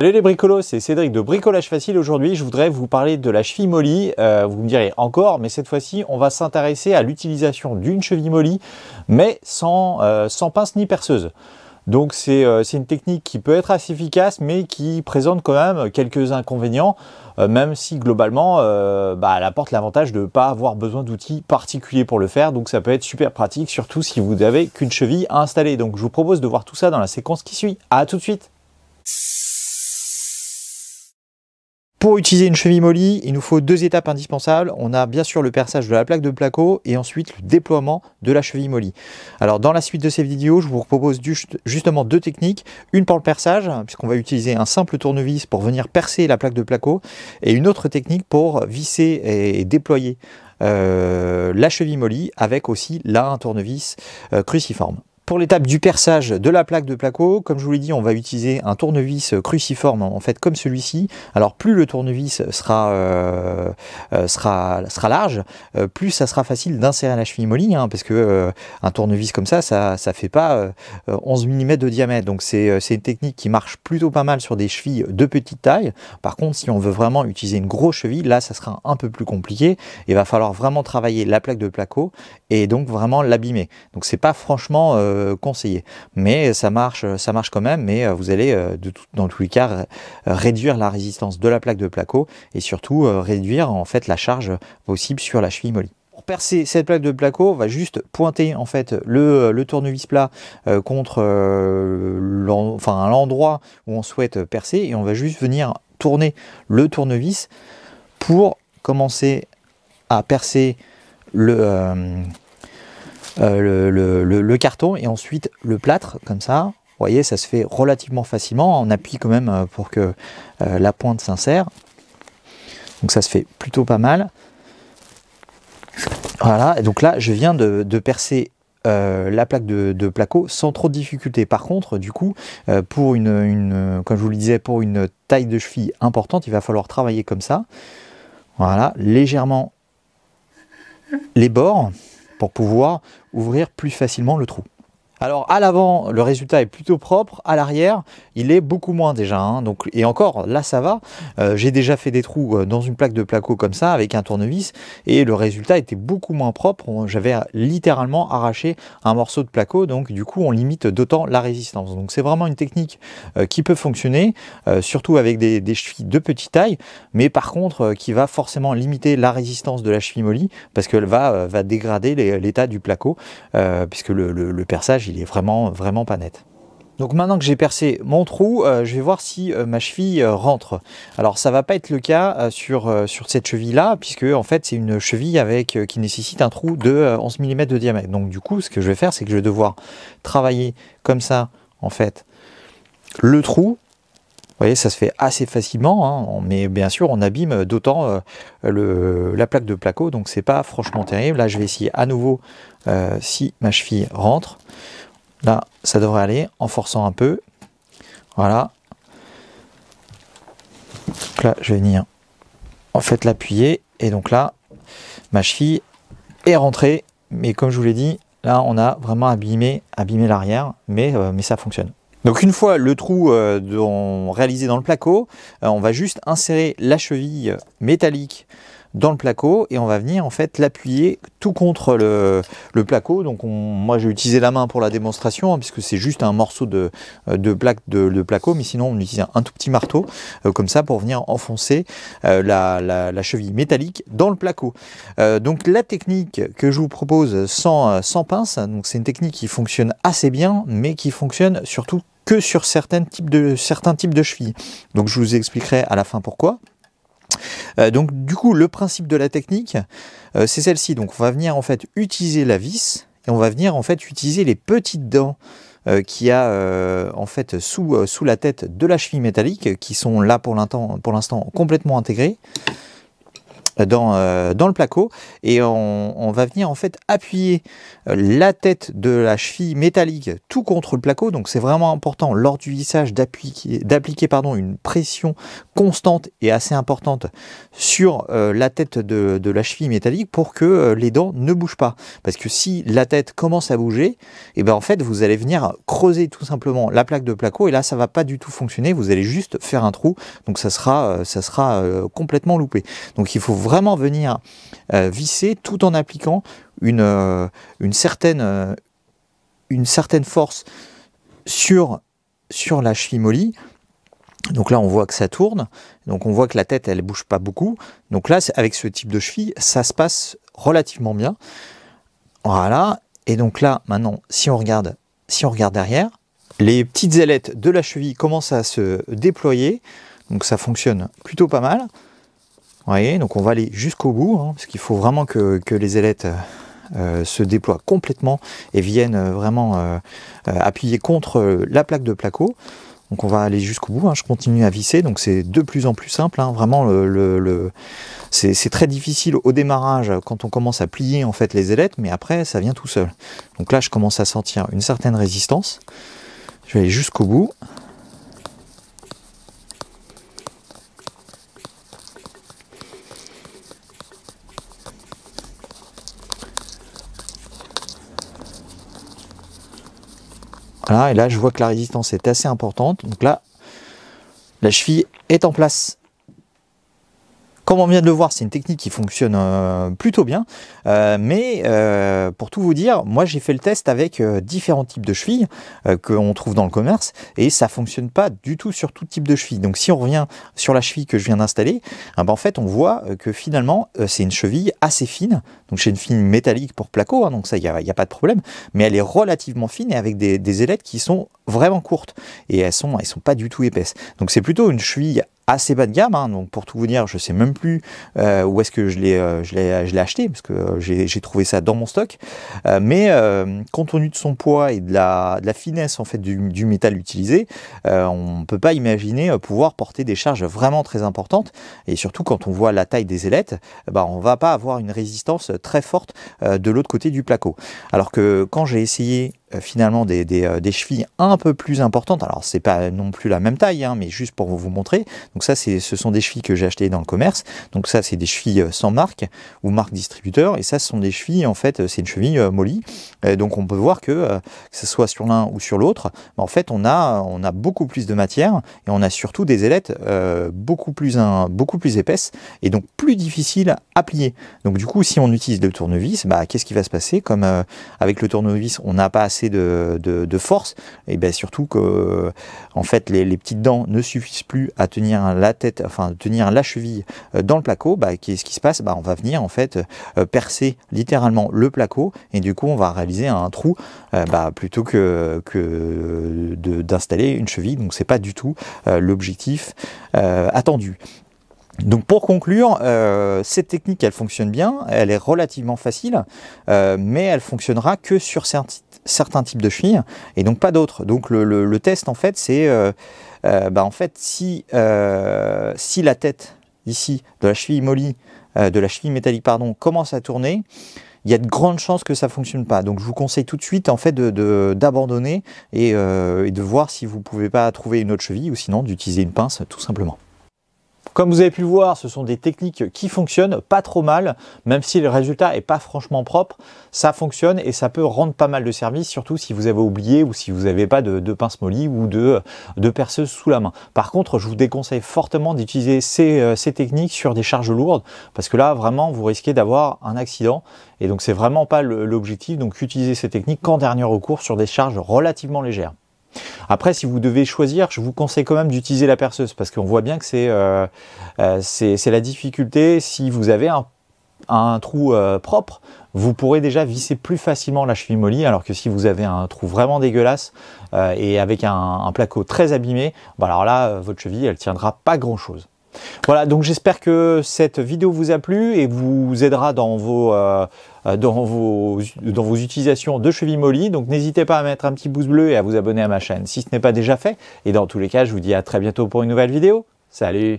Salut les bricolos, c'est Cédric de Bricolage Facile. Aujourd'hui, je voudrais vous parler de la cheville molly. Euh, vous me direz encore, mais cette fois-ci, on va s'intéresser à l'utilisation d'une cheville molly, mais sans, euh, sans pince ni perceuse. Donc euh, c'est une technique qui peut être assez efficace, mais qui présente quand même quelques inconvénients, même si globalement, bah, elle apporte l'avantage de ne pas avoir besoin d'outils particuliers pour le faire. Donc ça peut être super pratique, surtout si vous n'avez qu'une cheville à installer. Donc je vous propose de voir tout ça dans la séquence qui suit. A tout de suite pour utiliser une cheville Molly, il nous faut deux étapes indispensables. On a bien sûr le perçage de la plaque de placo et ensuite le déploiement de la cheville Molly. Alors dans la suite de ces vidéos, je vous propose justement deux techniques. Une pour le perçage, puisqu'on va utiliser un simple tournevis pour venir percer la plaque de placo, et une autre technique pour visser et déployer euh, la cheville Molly avec aussi là un tournevis euh, cruciforme. Pour l'étape du perçage de la plaque de placo, comme je vous l'ai dit, on va utiliser un tournevis cruciforme, en fait comme celui-ci. Alors plus le tournevis sera, euh, euh, sera, sera large, euh, plus ça sera facile d'insérer la cheville molly, hein, parce que un tournevis comme ça, ça ne fait pas 11 mm de diamètre. Donc c'est une technique qui marche plutôt pas mal sur des chevilles de petite taille. Par contre, si on veut vraiment utiliser une grosse cheville, là, ça sera un peu plus compliqué. Il va falloir vraiment travailler la plaque de placo et donc vraiment l'abîmer. Donc c'est pas franchement... Euh, conseiller Mais ça marche, ça marche quand même, mais euh, vous allez euh, de tout, dans tous les cas réduire la résistance de la plaque de placo et surtout réduire en fait la charge possible sur la cheville Pour percer cette plaque de placo, on va juste pointer en fait le, tournevis plat contre l'endroit où on souhaite percer et on va juste venir tourner le tournevis pour commencer à percer le, euh, le, carton et ensuite le plâtre, comme ça. Vous voyez, ça se fait relativement facilement. On appuie quand même euh, pour que euh, la pointe s'insère. Donc ça se fait plutôt pas mal. Voilà, et donc là, je viens de, percer la plaque de, placo sans trop de difficulté. Par contre, du coup, pour une, comme je vous le disais, pour une taille de cheville importante, il va falloir travailler comme ça. Voilà, légèrement les bords pour pouvoir ouvrir plus facilement le trou. Alors à l'avant, le résultat est plutôt propre, à l'arrière, il est beaucoup moins déjà. Hein. Donc, et encore, là ça va. Euh, j'ai déjà fait des trous euh, dans une plaque de placo comme ça avec un tournevis et le résultat était beaucoup moins propre. J'avais euh, littéralement arraché un morceau de placo, donc du coup on limite d'autant la résistance. Donc c'est vraiment une technique qui peut fonctionner, surtout avec des, chevilles de petite taille, mais par contre qui va forcément limiter la résistance de la cheville molly parce qu'elle va, va dégrader l'état du placo puisque le, le, le perçage il est vraiment, vraiment pas net. Donc maintenant que j'ai percé mon trou, euh, je vais voir si euh, ma cheville euh, rentre. Alors ça va pas être le cas sur, sur cette cheville là, puisque en fait c'est une cheville avec qui nécessite un trou de 11 mm de diamètre. Donc du coup ce que je vais faire c'est que je vais devoir travailler comme ça en fait le trou vous voyez, ça se fait assez facilement, hein, mais bien sûr, on abîme d'autant euh, la plaque de placo, donc c'est pas franchement terrible. Là, je vais essayer à nouveau euh, si ma cheville rentre. Là, ça devrait aller en forçant un peu. Voilà. Donc là, je vais venir en fait l'appuyer, et donc là, ma cheville est rentrée, mais comme je vous l'ai dit, là, on a vraiment abîmé, abîmé l'arrière, mais, euh, mais ça fonctionne. Donc une fois le trou euh, réalisé dans le placo, euh, on va juste insérer la cheville métallique dans le placo et on va venir en fait l'appuyer tout contre le, placo. Donc moi j'ai utilisé la main pour la démonstration hein, puisque c'est juste un morceau de, euh, de plaque de, placo, mais sinon on utilise un, tout petit marteau comme ça pour venir enfoncer la, cheville métallique dans le placo. donc la technique que je vous propose sans, sans pince, hein, donc c'est une technique qui fonctionne assez bien mais qui fonctionne surtout que sur certains types de, certains types de chevilles. Donc je vous expliquerai à la fin pourquoi. Euh, donc du coup le principe de la technique euh, c'est celle-ci donc on va venir en fait utiliser la vis et on va venir en fait utiliser les petites dents euh, qui a en fait sous, sous la tête de la cheville métallique qui sont là pour l'instant complètement intégrées euh, euh, dans, le placo et on, va venir en fait appuyer euh, la tête de la cheville métallique tout contre le placo donc c'est vraiment important lors du vissage d'appliquer pardon une pression constante et assez importante sur la tête de, la cheville métallique pour que les dents ne bougent pas parce que si la tête commence à bouger et eh ben en fait vous allez venir creuser tout simplement la plaque de placo et là ça va pas du tout fonctionner vous allez juste faire un trou donc ça sera ça sera complètement loupé donc il faut vraiment venir euh, visser tout en appliquant une, euh, certaine, euh, une certaine force sur, sur la cheville mollie. Donc là, on voit que ça tourne. Donc on voit que la tête, elle bouge pas beaucoup. Donc là, avec ce type de cheville, ça se passe relativement bien. Voilà. Et donc là, maintenant, si on regarde, si on regarde derrière, les petites ailettes de la cheville commencent à se déployer. Donc ça fonctionne plutôt pas mal donc on va aller jusqu'au bout, hein, parce qu'il faut vraiment que, les ailettes euh, euh, se déploient complètement et viennent euh, vraiment appuyer contre la plaque de placo. Donc on va aller jusqu'au bout, hein, je continue à visser, donc c'est de plus en plus simple, hein, vraiment c'est très difficile au démarrage quand on commence à plier en fait les ailettes, mais après ça vient tout seul. Donc là je commence à sentir une certaine résistance, je vais aller jusqu'au bout, Voilà, et là, je vois que la résistance est assez importante. Donc là, la cheville est en place. Comme on vient de le voir, c'est une technique qui fonctionne euh, plutôt bien. Euh, mais euh, pour tout vous dire, moi j'ai fait le test avec différents types de chevilles que l'on trouve dans le commerce et ça fonctionne pas du tout sur tout type de cheville. Donc si on revient sur la cheville que je viens d'installer, eh ben, en fait on voit que finalement c'est une cheville assez fine. Donc c'est une fine métallique pour placo, hein, donc ça il n'y a, pas de problème. Mais elle est relativement fine et avec des, ailettes qui sont vraiment courtes et elles sont elles sont pas du tout épaisses. Donc c'est plutôt une cheville assez bas de gamme. Hein, donc pour tout vous dire, je sais même plus euh, où est-ce que je l'ai, euh, acheté parce que euh, j'ai, trouvé ça dans mon stock. mais compte tenu de son poids et de la, finesse en fait du, métal utilisé, on ne peut pas imaginer pouvoir porter des charges vraiment très importantes. Et surtout quand on voit la taille des ailettes, bah, on va pas avoir une résistance très forte de l'autre côté du placo. Alors que quand j'ai essayé euh, finalement des, euh, des, chevilles un peu plus importantes. Alors c'est pas non plus la même taille, hein, mais juste pour vous montrer. Donc ça, ce sont des chevilles que j'ai achetées dans le commerce. Donc ça, c'est des chevilles euh, sans marque ou marque distributeur. Et ça, ce sont des chevilles, en fait, c'est une cheville Molly. donc on peut voir que, que ce soit sur l'un ou sur l'autre, en fait, on a, on a beaucoup plus de matière et on a surtout des ailettes beaucoup, plus un, beaucoup plus épaisses et donc plus difficiles à plier. Donc du coup, si on utilise le tournevis, bah, qu'est-ce qui va se passer Comme avec le tournevis, on n'a pas assez de, force, et bien surtout que en fait les, petites dents ne suffisent plus à tenir la tête, enfin tenir la cheville euh, dans le placo, bah, qu'est-ce qui se passe bah, On va venir en fait euh, percer littéralement le placo et du coup on va réaliser un trou euh, bah, plutôt que, que d'installer une cheville. Donc c'est pas du tout l'objectif attendu. Donc pour conclure, cette technique elle fonctionne bien, elle est relativement facile, mais elle fonctionnera que sur certains certains types de chevilles et donc pas d'autres. Donc le, test en fait c'est euh, euh, bah, en fait si, euh, si la tête ici de la cheville mollie, de la cheville métallique pardon, commence à tourner, il y a de grandes chances que ça ne fonctionne pas. Donc je vous conseille tout de suite en fait d'abandonner de, et, et de voir si vous ne pouvez pas trouver une autre cheville ou sinon d'utiliser une pince tout simplement. Comme vous avez pu le voir, ce sont des techniques qui fonctionnent pas trop mal, même si le résultat est pas franchement propre, ça fonctionne et ça peut rendre pas mal de service surtout si vous avez oublié ou si vous n'avez pas de, pince molly ou de, perceuse sous la main. Par contre, je vous déconseille fortement d'utiliser euh, ces, techniques sur des charges lourdes, parce que là, vraiment, vous risquez d'avoir un accident et donc c'est vraiment pas l'objectif. Donc utilisez ces techniques qu'en dernier recours sur des charges relativement légères. Après, si vous devez choisir, je vous conseille quand même d'utiliser la perceuse parce qu'on voit bien que c'est euh, euh, la difficulté. Si vous avez un, trou euh, propre, vous pourrez déjà visser plus facilement la cheville molly alors que si vous avez un trou vraiment dégueulasse et avec un, un placo très abîmé, bah, alors là, votre cheville, elle tiendra pas grand-chose. Voilà, donc j'espère que cette vidéo vous a plu et vous aidera dans vos, euh, euh, dans vos, utilisations de cheville molly. Donc n'hésitez pas à mettre un petit pouce bleu et à vous abonner à ma chaîne si ce n'est pas déjà fait. Et dans tous les cas, je vous dis à très bientôt pour une nouvelle vidéo. Salut